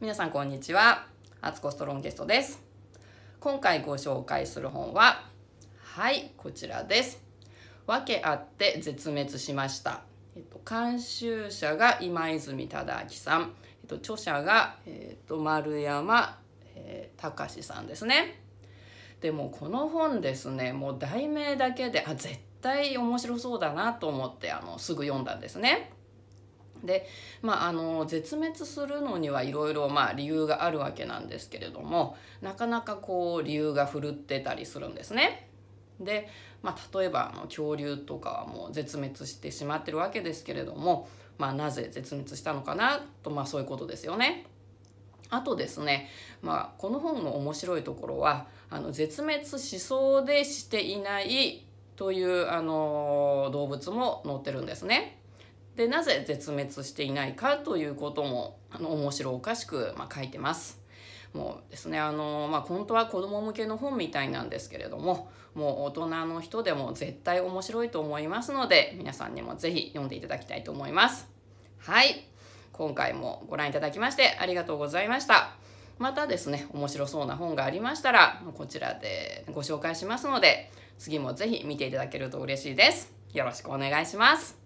皆さんこんにちは。アツコストロンゲストです。今回ご紹介する本は、はい、こちらです。わけあって絶滅しました。えっと、監修者が今泉忠明さん、えっと、著者が、えっと、丸山、えー、隆さんですね。でもこの本ですねもう題名だけであ絶対面白そうだなと思ってあのすぐ読んだんですね。で、まあ、あの絶滅するのにはいろいろま理由があるわけなんですけれどもなかなかこう理由がふるってたりするんですね。で、まあ、例えばあの恐竜とかはもう絶滅してしまってるわけですけれども、まあ、なぜ絶滅したのかなと、まあ、そういうことですよね。あとですね、まあ、この本の面白いところはあの絶滅しそうでしていないという、あの動物も載ってるんですね。でなぜ絶滅していないかということもあの面白おかしく、まあ、書いてます。もうですねあの、まあ、本当は子ども向けの本みたいなんですけれどももう大人の人でも絶対面白いと思いますので皆さんにも是非読んでいただきたいと思います。はい今回もご覧いただきましてありがとうございました。またですね面白そうな本がありましたらこちらでご紹介しますので次も是非見ていただけると嬉しいです。よろしくお願いします。